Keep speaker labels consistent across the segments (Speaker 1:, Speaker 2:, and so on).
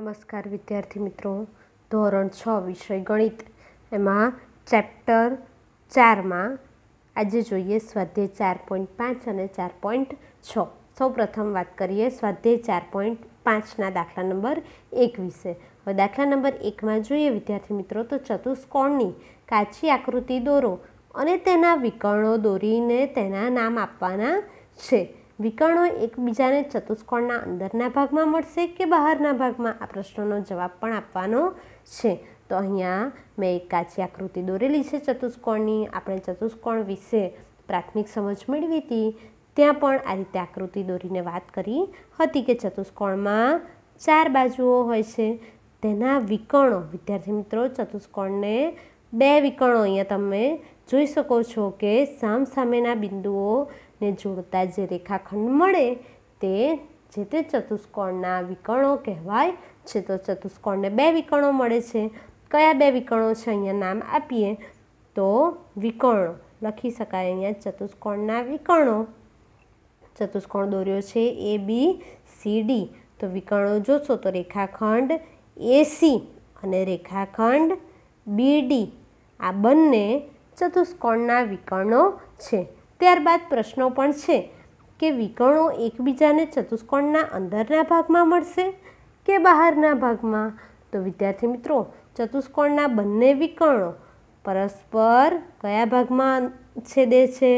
Speaker 1: નમસ્કાર વિદ્યાર્થી મિત્રો ધોરણ છ વિષય ગણિત એમાં ચેપ્ટર ચારમાં આજે જોઈએ સ્વાધ્યાય ચાર પોઈન્ટ પાંચ અને ચાર પોઈન્ટ છ સૌ પ્રથમ વાત કરીએ સ્વાધ્યાય ચાર પોઈન્ટ પાંચના દાખલા નંબર એક વિશે હવે દાખલા નંબર એકમાં જોઈએ વિદ્યાર્થી મિત્રો તો ચતુષ્કોણની કાચી આકૃતિ દોરો અને તેના વિકર્ણો દોરીને તેના નામ આપવાના છે વિકર્ણો એકબીજાને ચતુષ્કોણના અંદરના ભાગમાં મળશે કે બહારના ભાગમાં આ પ્રશ્નનો જવાબ પણ આપવાનો છે તો અહીંયા મેં એક કાચી આકૃતિ દોરેલી છે ચતુષ્કોણની આપણે ચતુષ્કોણ વિશે પ્રાથમિક સમજ મેળવી હતી ત્યાં પણ આ રીતે આકૃતિ દોરીને વાત કરી હતી કે ચતુષ્કોણમાં ચાર બાજુઓ હોય છે તેના વિકર્ણો વિદ્યાર્થી મિત્રો ચતુષ્કોણને બે વિકર્ણો અહીંયા તમે જોઈ શકો છો કે સામ સામેના બિંદુઓ ને જોડતા જે રેખાખંડ મળે તે જે તે ચતુષ્કોણના વિકર્ણો કહેવાય છે તો ચતુષ્કોણને બે વિકર્ણો મળે છે કયા બે વિકર્ણો છે અહીંયા નામ આપીએ તો વિકર્ણો લખી શકાય અહીંયા ચતુષ્કોણના વિકર્ણો ચતુષ્કોણ દોર્યો છે એ બી સી ડી તો વિકર્ણો જોશો તો રેખાખંડ એસી અને રેખાખંડ બીડી આ બંને ચતુષ્કોણના વિકર્ણો છે ત્યારબાદ પ્રશ્નો પણ છે કે વિકર્ણો એકબીજાને ચતુષ્કોણના અંદરના ભાગમાં મળશે કે બહારના ભાગમાં તો વિદ્યાર્થી મિત્રો ચતુષ્કોણના બંને વિકર્ણો પરસ્પર કયા ભાગમાં છેદે છે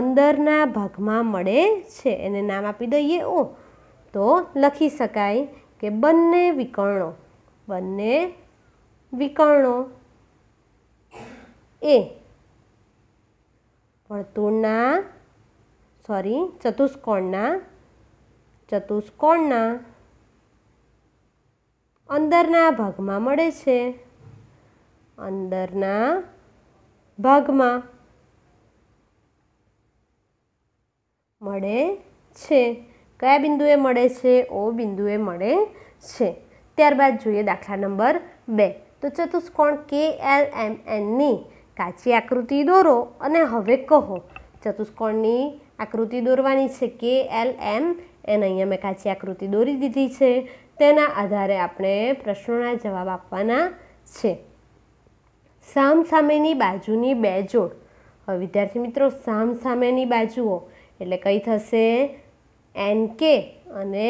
Speaker 1: અંદરના ભાગમાં મળે છે એને નામ આપી દઈએ ઓ તો લખી શકાય કે બંને વિકર્ણો બંને વિકર્ણો એ વર્તુળના સોરી ચતુષ્કોણના ચતુષ્કોણના અંદરના ભાગમાં મળે છે અંદરના ભાગમાં મળે છે કયા બિંદુએ મળે છે ઓ બિંદુએ મળે છે ત્યારબાદ જોઈએ દાખલા નંબર બે તો ચતુષ્કોણ કે એલ એમ એનની કાચી આકૃતિ દોરો અને હવે કહો ચતુષ્કોણની આકૃતિ દોરવાની છે કે એલ એમ એને અહીંયા મેં કાચી આકૃતિ દોરી દીધી છે તેના આધારે આપણે પ્રશ્નોના જવાબ આપવાના છે સામ સામેની બાજુની બે જોડ હવે વિદ્યાર્થી મિત્રો સામ સામેની બાજુઓ એટલે કઈ થશે એન કે અને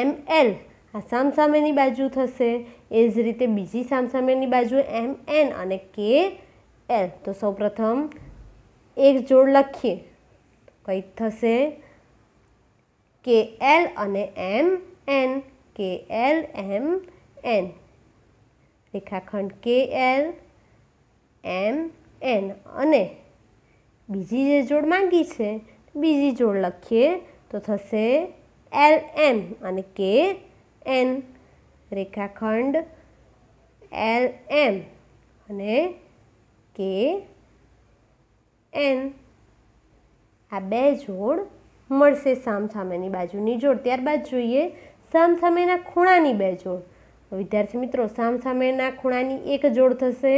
Speaker 1: એમ એલ આ સામ સામેની બાજુ થશે એ જ રીતે બીજી સામ સામેની બાજુ એમ એન અને કે એલ તો સૌપ્રથમ એક જોડ લખીએ કંઈક થશે કે એલ અને એમ એન કે એલ એમ એન રેખાખંડ કે એલ એમ એન અને બીજી જે જોડ માંગી છે બીજી જોડ લખીએ તો થશે એલ એમ અને કે એન રેખાખંડ એલ એમ અને કે એન આ બે જોડ મળશે સામસામેની બાજુની જોડ ત્યારબાદ જોઈએ સામસામેના ખૂણાની બે જોડ વિદ્યાર્થી મિત્રો સામસામેના ખૂણાની એક જોડ થશે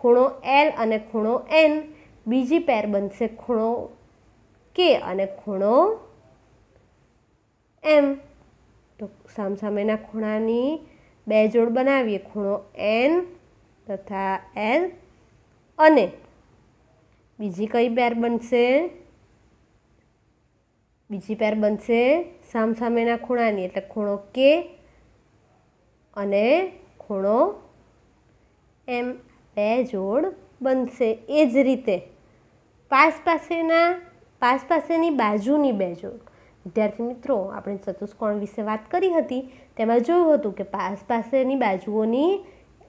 Speaker 1: ખૂણો એલ અને ખૂણો એન બીજી પેર બનશે ખૂણો કે અને ખૂણો એમ તો સામસામેના ખૂણાની બે જોડ બનાવીએ ખૂણો એન તથા એલ અને બીજી કઈ પેર બનશે બીજી પેર બનશે સામસામેના ખૂણાની એટલે ખૂણો કે અને ખૂણો એમ બે જોડ બનશે એ જ રીતે પાસ પાસેના પાસ પાસેની બાજુની બે જોડ વિદ્યાર્થી મિત્રો આપણે ચતુષ્કોણ વિશે વાત કરી હતી તેમાં જોયું હતું કે પાસ પાસેની બાજુઓની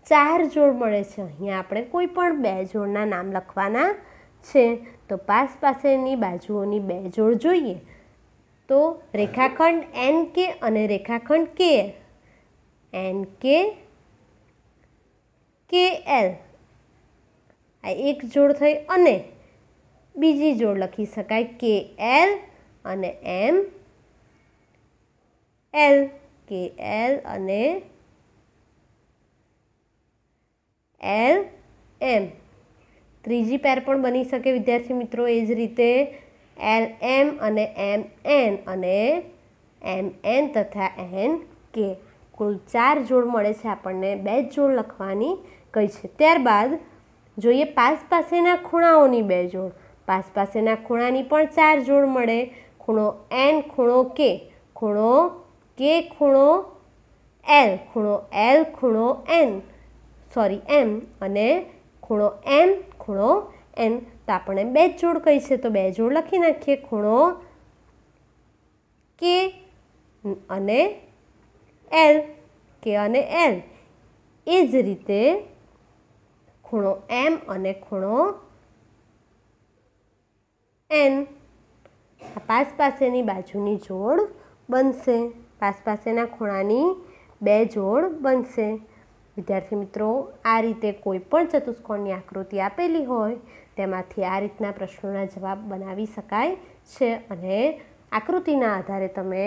Speaker 1: ચાર જોડ મળે છે અહીંયા આપણે કોઈ પણ બે જોડના નામ લખવાના છે તો પાસ પાસેની બાજુઓની બે જોડ જોઈએ તો રેખાખંડ એન કે અને રેખાખંડ કે એન કે કે એલ આ એક જોડ થઈ અને બીજી જોડ લખી શકાય કે એલ અને એમ એલ કે એલ અને એલ એમ ત્રીજી પેર પણ બની શકે વિદ્યાર્થી મિત્રો એ જ રીતે એલ એમ અને એમ એન અને એમ એન તથા એન કે કુલ ચાર જોડ મળે છે આપણને બે જ જોડ લખવાની કહી છે ત્યારબાદ જોઈએ પાસ પાસેના ખૂણાઓની બે જોડ પાસ પાસેના ખૂણાની પણ ચાર જોડ મળે ખૂણો એન ખૂણો કે ખૂણો કે ખૂણો એલ ખૂણો એલ ખૂણો એન સોરી એમ અને ખૂણો એમ ખૂણો એન તો આપણે બે જોડ કહી છે તો બે જોડ લખી નાખીએ ખૂણો કે અને એલ કે અને એલ એ જ રીતે ખૂણો એમ અને ખૂણો એન આ પાસ પાસેની બાજુની જોડ બનશે પાસ પાસેના ખૂણાની બે જોડ બનશે વિદ્યાર્થી મિત્રો આ રીતે કોઈ પણ ચતુષ્કોણની આકૃતિ આપેલી હોય તેમાંથી આ રીતના પ્રશ્નોના જવાબ બનાવી શકાય છે અને આકૃતિના આધારે તમે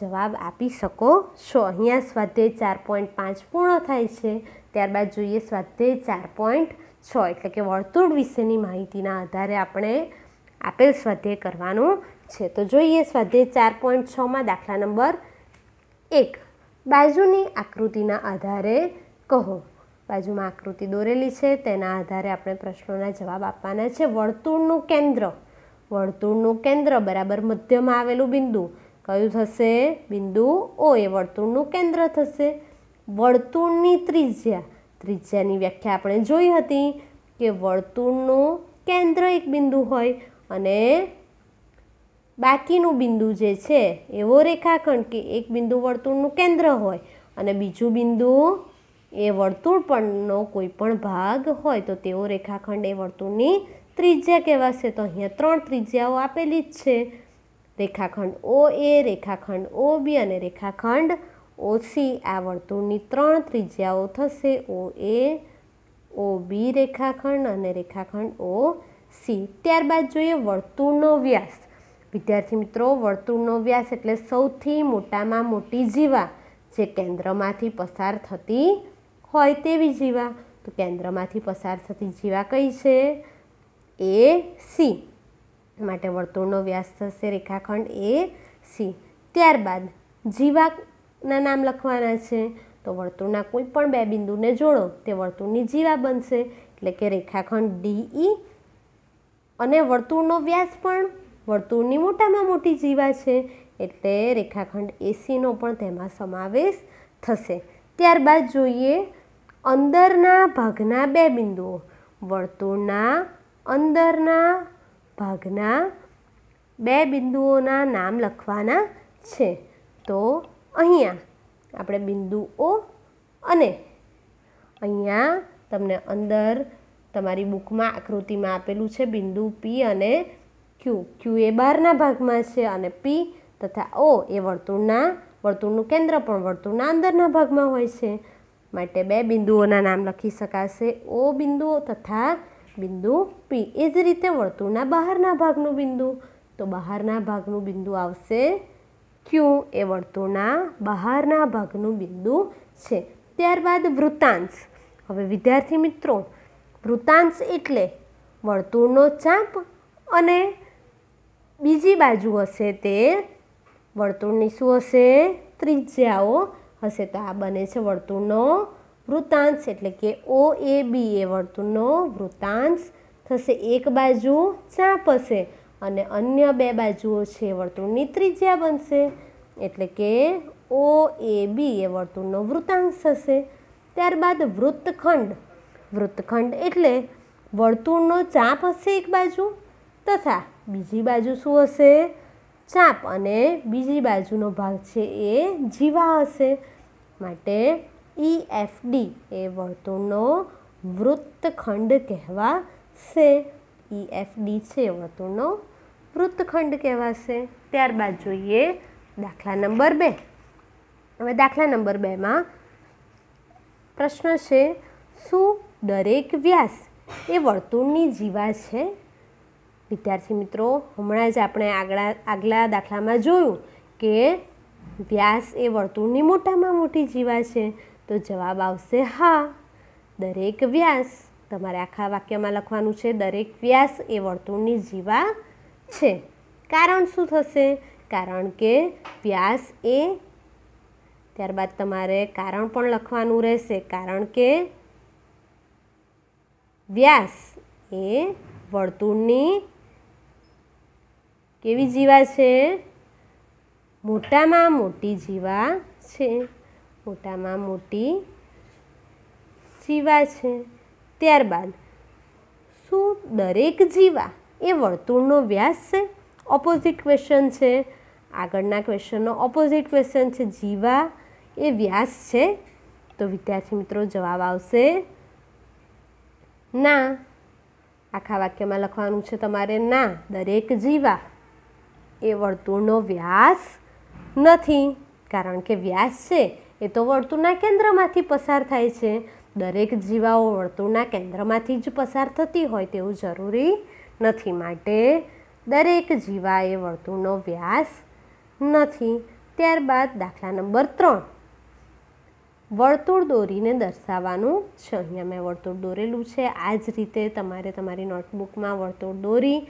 Speaker 1: જવાબ આપી શકો છો અહીંયા સ્વાધ્યાય ચાર પોઈન્ટ પાંચ પૂર્ણ થાય છે ત્યારબાદ જોઈએ સ્વાધ્યાય ચાર પોઈન્ટ છ એટલે કે વર્તુળ વિશેની માહિતીના આધારે આપણે આપેલ સ્વાધ્યાય કરવાનું છે તો જોઈએ સ્વાધ્યાય ચાર પોઈન્ટ છમાં દાખલા નંબર એક બાજુની આકૃતિના આધારે કહો બાજુમાં આકૃતિ દોરેલી છે તેના આધારે આપણે પ્રશ્નોના જવાબ આપવાના છે વર્તુળનું કેન્દ્ર વર્તુળનું કેન્દ્ર બરાબર મધ્યમાં આવેલું બિંદુ કયું થશે બિંદુ ઓ એ વર્તુળનું કેન્દ્ર થશે વર્તુળની ત્રિજ્યા ત્રિજ્યાની વ્યાખ્યા આપણે જોઈ હતી કે વર્તુળનું કેન્દ્ર એક બિંદુ હોય અને બાકીનું બિંદુ જે છે એવો રેખાખંડ કે એક બિંદુ વર્તુળનું કેન્દ્ર હોય અને બીજું બિંદુ એ વર્તુળ પણનો કોઈ પણ ભાગ હોય તો તેવો રેખાખંડ એ વર્તુળની ત્રિજ્યા કહેવાશે તો અહીંયા ત્રણ ત્રિજ્યાઓ આપેલી જ છે રેખાખંડ ઓ એ રેખાખંડ ઓ બી અને રેખાખંડ ઓ સી આ વર્તુળની ત્રણ ત્રિજ્યાઓ થશે ઓ એ ઓ બી રેખાખંડ અને રેખાખંડ ઓ સી ત્યારબાદ જોઈએ વર્તુળનો વ્યાસ વિદ્યાર્થી મિત્રો વર્તુળનો વ્યાસ એટલે સૌથી મોટામાં મોટી જીવા જે કેન્દ્રમાંથી પસાર થતી હોય તેવી જીવા તો કેન્દ્રમાંથી પસાર થતી જીવા કઈ છે એ સી માટે વર્તુળનો વ્યાસ થશે રેખાખંડ એ સી ત્યારબાદ જીવાના નામ લખવાના છે તો વર્તુળના કોઈ પણ બે બિંદુને જોડો તે વર્તુળની જીવા બનશે એટલે કે રેખાખંડ ડીઈ અને વર્તુળનો વ્યાસ પણ વર્તુળની મોટામાં મોટી જીવા છે એટલે રેખાખંડ એસીનો પણ તેમાં સમાવેશ થશે ત્યારબાદ જોઈએ અંદરના ભાગના બે બિંદુઓ વર્તુળના અંદરના ભાગના બે બિંદુઓના નામ લખવાના છે તો અહીંયા આપણે બિંદુઓ અને અહીંયા તમને અંદર તમારી બુકમાં આકૃતિમાં આપેલું છે બિંદુ પી અને ક્યુ ક્યુ એ બહારના ભાગમાં છે અને પી તથા ઓ એ વર્તુળના વર્તુળનું કેન્દ્ર પણ વર્તુળના અંદરના ભાગમાં હોય છે માટે બે બિંદુઓના નામ લખી શકાશે ઓ બિંદુઓ તથા બિંદુ પી એ જ રીતે વર્તુળના બહારના ભાગનું બિંદુ તો બહારના ભાગનું બિંદુ આવશે ક્યુ એ વર્તુળના બહારના ભાગનું બિંદુ છે ત્યારબાદ વૃત્તાંશ હવે વિદ્યાર્થી મિત્રો વૃત્તાંશ એટલે વર્તુળનો ચાંપ અને બીજી બાજુ હશે તે વર્તુળની શું હશે ત્રિજ્યાઓ હશે તો આ બને છે વર્તુળનો વૃત્તાંશ એટલે કે ઓ એ બી એ વર્તુળનો વૃત્તાંશ થશે એક બાજુ ચાપ હશે અને અન્ય બે બાજુઓ છે વર્તુળની ત્રિજ્યા બનશે એટલે કે ઓ એ બી એ વર્તુળનો વૃત્તાંશ હશે ત્યારબાદ વૃત્તખંડ વૃત્તખંડ એટલે વર્તુળનો ચાપ હશે એક બાજુ તથા બીજી બાજુ શું હશે ચાંપ અને બીજી બાજુનો ભાગ છે એ જીવા હશે માટે ઈ એફ ડી એ વર્તુળનો વૃત્તખંડ કહેવાશે ઈ એફ ડી છે વર્તુળનો વૃત્તખંડ કહેવાશે ત્યારબાદ જોઈએ દાખલા નંબર બે હવે દાખલા નંબર બેમાં પ્રશ્ન છે શું દરેક વ્યાસ એ વર્તુળની જીવા છે વિદ્યાર્થી મિત્રો હમણાં જ આપણે આગળ આગલા દાખલામાં જોયું કે વ્યાસ એ વર્તુળની મોટામાં મોટી જીવા છે તો જવાબ આવશે હા દરેક વ્યાસ તમારે આખા વાક્યમાં લખવાનું છે દરેક વ્યાસ એ વર્તુળની જીવા છે કારણ શું થશે કારણ કે વ્યાસ એ ત્યારબાદ તમારે કારણ પણ લખવાનું રહેશે કારણ કે વ્યાસ એ વર્તુળની કેવી જીવા છે મોટામાં મોટી જીવા છે મોટામાં મોટી જીવા છે ત્યારબાદ શું દરેક જીવા એ વર્તુળનો વ્યાસ છે ઓપોઝિટ ક્વેશ્ચન છે આગળના ક્વેશ્ચનનો ઓપોઝિટ ક્વેશ્ચન છે જીવા એ વ્યાસ છે તો વિદ્યાર્થી મિત્રો જવાબ આવશે ના આખા વાક્યમાં લખવાનું છે તમારે ના દરેક જીવા એ વર્તુળનો વ્યાસ નથી કારણ કે વ્યાસ છે એ તો વર્તુળના કેન્દ્રમાંથી પસાર થાય છે દરેક જીવાઓ વર્તુળના કેન્દ્રમાંથી જ પસાર થતી હોય તેવું જરૂરી નથી માટે દરેક જીવા એ વર્તુળનો વ્યાસ નથી ત્યારબાદ દાખલા નંબર ત્રણ વર્તુળ દોરીને દર્શાવવાનું છે અહીંયા મેં વર્તુળ દોરેલું છે આ જ રીતે તમારે તમારી નોટબુકમાં વર્તુળ દોરી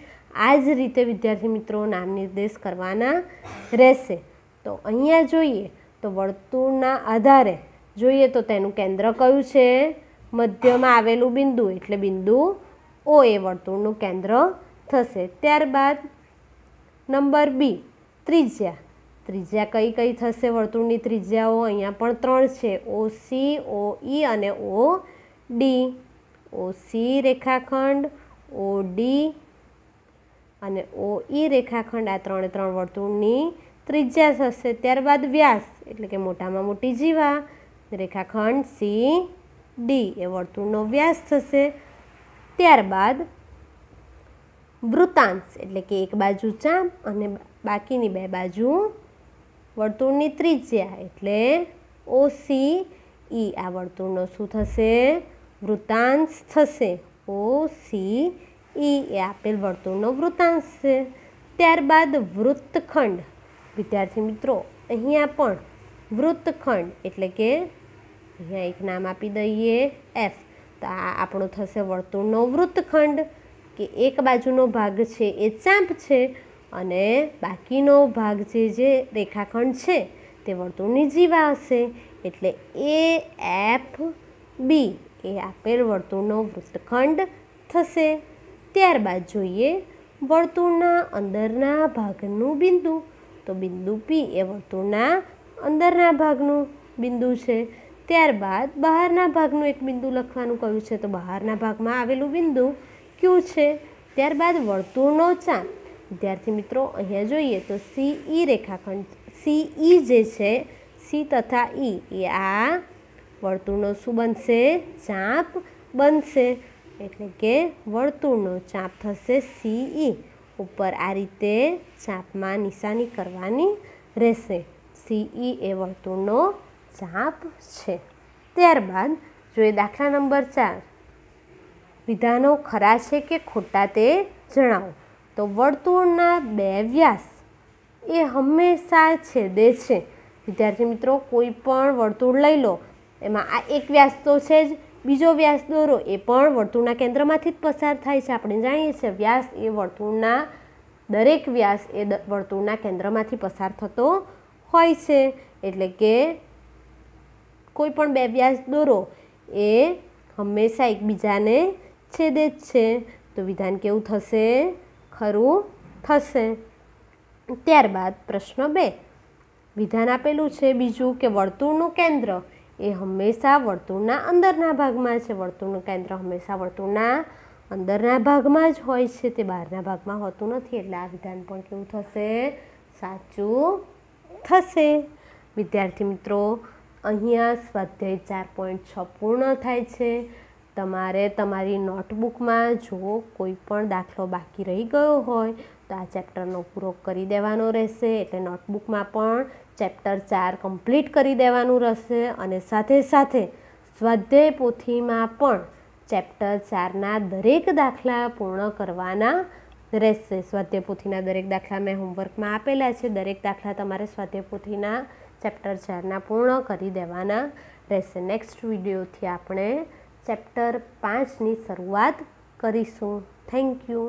Speaker 1: આ જ રીતે વિદ્યાર્થી મિત્રો નામ નિર્દેશ કરવાના રહેશે તો અહીંયા જોઈએ તો વર્તુળના આધારે જોઈએ તો તેનું કેન્દ્ર કયું છે મધ્યમાં આવેલું બિંદુ એટલે બિંદુ ઓ એ વર્તુળનું કેન્દ્ર થશે ત્યારબાદ નંબર બી ત્રિજ્યા ત્રિજ્યા કઈ કઈ થશે વર્તુળની ત્રિજ્યાઓ અહીંયા પણ ત્રણ છે ઓ સી ઓ ઈ અને ઓ ડી ઓ સી રેખાખંડ ઓ ડી અને ઓ ઈ રેખાખંડ આ ત્રણે ત્રણ વર્તુળની ત્રિજ્યા થશે ત્યારબાદ વ્યાસ એટલે કે મોટામાં મોટી જીવા રેખાખંડ સી ડી એ વર્તુળનો વ્યાસ થશે ત્યારબાદ વૃતાંશ એટલે કે એક બાજુ ચાપ અને બાકીની બે બાજુ વર્તુળની ત્રિજ્યા એટલે ઓ સી ઈ આ વર્તુળનો શું થશે વૃતાંશ થશે ઓ સી એ એ આપેલ વર્તુળનો વૃત્તાંશ છે ત્યારબાદ વૃત્તખંડ વિદ્યાર્થી મિત્રો અહીંયા પણ વૃત્તખંડ એટલે કે અહીંયા એક નામ આપી દઈએ એફ તો આ આપણો થશે વર્તુળનો વૃત્તખંડ કે એક બાજુનો ભાગ છે એ ચાંપ છે અને બાકીનો ભાગ જે જે રેખાખંડ છે તે વર્તુળની જીવા હશે એટલે એ એફ બી એ આપેલ વર્તુળનો વૃત્તખંડ થશે ત્યારબાદ જોઈએ વર્તુળના અંદરના ભાગનું બિંદુ તો બિંદુ પી એ વર્તુળના અંદરના ભાગનું બિંદુ છે ત્યારબાદ બહારના ભાગનું એક બિંદુ લખવાનું કહ્યું છે તો બહારના ભાગમાં આવેલું બિંદુ ક્યુ છે ત્યારબાદ વર્તુળનો ચાપ વિદ્યાર્થી મિત્રો અહીંયા જોઈએ તો સી ઈ e રેખાખંડ સી ઈ e જે છે સી તથા ઈ e, એ આ વર્તુળનો શું બનશે ચાંપ બનશે એટલે કે વર્તુળનો ચાપ થશે સીઈ ઉપર આ રીતે ચાપમાં નિશાની કરવાની રહેશે સીઈ એ વર્તુળનો ચાપ છે ત્યારબાદ જોઈએ દાખલા નંબર ચાર વિધાનો ખરા છે કે ખોટા તે જણાવો તો વર્તુળના બે વ્યાસ એ હંમેશા છેદે છે વિદ્યાર્થી મિત્રો કોઈ પણ વર્તુળ લઈ લો એમાં આ એક વ્યાસ તો છે જ બીજો વ્યાસ દોરો એ પણ વર્તુળના કેન્દ્રમાંથી જ પસાર થાય છે આપણે જાણીએ છીએ વ્યાસ એ વર્તુળના દરેક વ્યાસ એ વર્તુળના કેન્દ્રમાંથી પસાર થતો હોય છે એટલે કે કોઈ પણ બે વ્યાસ દોરો એ હંમેશા એકબીજાને છેદે જ છે તો વિધાન કેવું થશે ખરું થશે ત્યારબાદ પ્રશ્ન બે વિધાન આપેલું છે બીજું કે વર્તુળનું કેન્દ્ર એ હંમેશા વર્તુળના અંદરના ભાગમાં છે વર્તુળનું કેન્દ્ર હંમેશા વર્તુળના અંદરના ભાગમાં જ હોય છે તે બહારના ભાગમાં હોતું નથી એટલે આ વિધાન પણ કેવું થશે સાચું થશે વિદ્યાર્થી મિત્રો અહીંયા સ્વાધ્યાય ચાર પોઈન્ટ છ પૂર્ણ થાય છે તમારે તમારી નોટબુકમાં જો કોઈ પણ દાખલો બાકી રહી ગયો હોય તો આ ચેપ્ટરનો પૂરો કરી દેવાનો રહેશે એટલે નોટબુકમાં પણ ચેપ્ટર ચાર કમ્પ્લીટ કરી દેવાનું રહેશે અને સાથે સાથે સ્વાધ્યાય પોથીમાં પણ ચેપ્ટર ચારના દરેક દાખલા પૂર્ણ કરવાના રહેશે સ્વાધ્યાય પોથીના દરેક દાખલા મેં હોમવર્કમાં આપેલા છે દરેક દાખલા તમારે સ્વાધ્યાય પોથીના ચેપ્ટર ચારના પૂર્ણ કરી દેવાના રહેશે નેક્સ્ટ વિડીયોથી આપણે ચેપ્ટર પાંચની શરૂઆત કરીશું થેન્ક યુ